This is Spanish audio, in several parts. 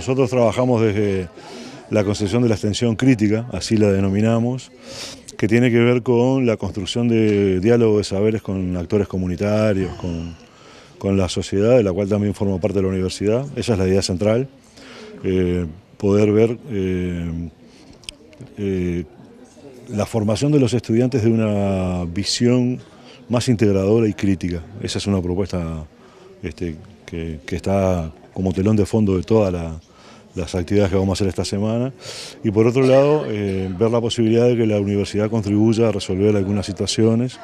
Nosotros trabajamos desde la concepción de la extensión crítica, así la denominamos, que tiene que ver con la construcción de diálogo de saberes con actores comunitarios, con, la sociedad, de la cual también forma parte de la universidad. Esa es la idea central, eh, poder ver eh, eh, la formación de los estudiantes de una visión más integradora y crítica. Esa es una propuesta este, que, que está como telón de fondo de toda la, las actividades que vamos a hacer esta semana y por otro lado eh, ver la posibilidad de que la universidad contribuya a resolver algunas situaciones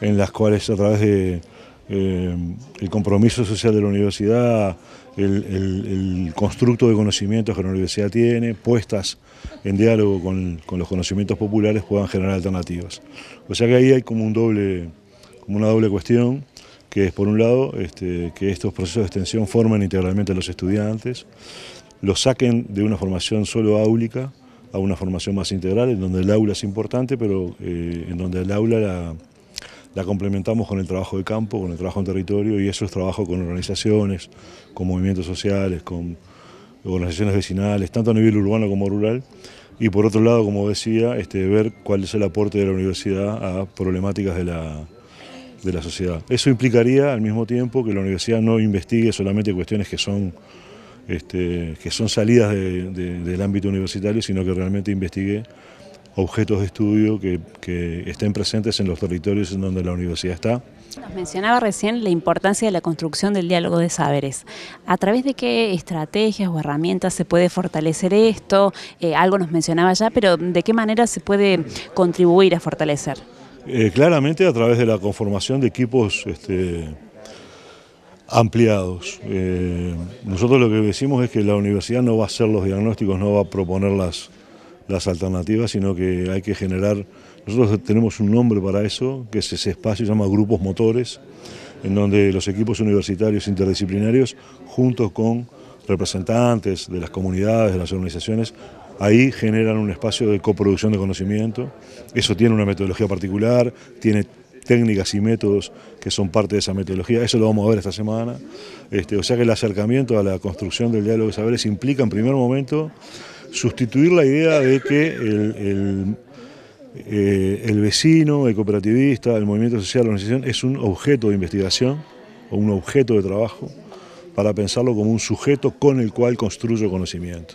en las cuales a través de eh, el compromiso social de la universidad, el, el, el, constructo de conocimientos que la universidad tiene, puestas en diálogo con, con, los conocimientos populares, puedan generar alternativas. O sea que ahí hay como, un doble, como una doble cuestión, que es por un lado este, que estos procesos de extensión formen integralmente a los estudiantes, lo saquen de una formación solo áulica a una formación más integral, en donde el aula es importante, pero eh, en donde el aula la, complementamos con el trabajo de campo, con el trabajo en territorio, y eso es trabajo con organizaciones, con movimientos sociales, con organizaciones vecinales, tanto a nivel urbano como rural, y por otro lado, como decía, este, ver cuál es el aporte de la universidad a problemáticas de la, de la sociedad. Eso implicaría al mismo tiempo que la universidad no investigue solamente cuestiones que son este, que son salidas del ámbito universitario, sino que realmente investigue objetos de estudio que, estén presentes en los territorios en donde la universidad está. Nos mencionaba recién la importancia de la construcción del diálogo de saberes. ¿A través de qué estrategias o herramientas se puede fortalecer esto? Eh, algo nos mencionaba ya, pero ¿de qué manera se puede contribuir a fortalecer? Eh, claramente a través de la conformación de equipos este, ampliados. Eh, nosotros lo que decimos es que la universidad no va a hacer los diagnósticos, no va a proponer las, las alternativas, sino que hay que generar, nosotros tenemos un nombre para eso, que es ese espacio, se llama grupos motores, en donde los equipos universitarios interdisciplinarios, junto con representantes de las comunidades, de las organizaciones, ahí generan un espacio de coproducción de conocimiento, eso tiene una metodología particular, tiene técnicas y métodos que son parte de esa metodología. Eso lo vamos a ver esta semana. Este, o sea que el acercamiento a la construcción del diálogo de saberes implica en primer momento sustituir la idea de que el, eh, el vecino, el cooperativista, el movimiento social, la organización, es un objeto de investigación o un objeto de trabajo para pensarlo como un sujeto con el cual construyo conocimiento.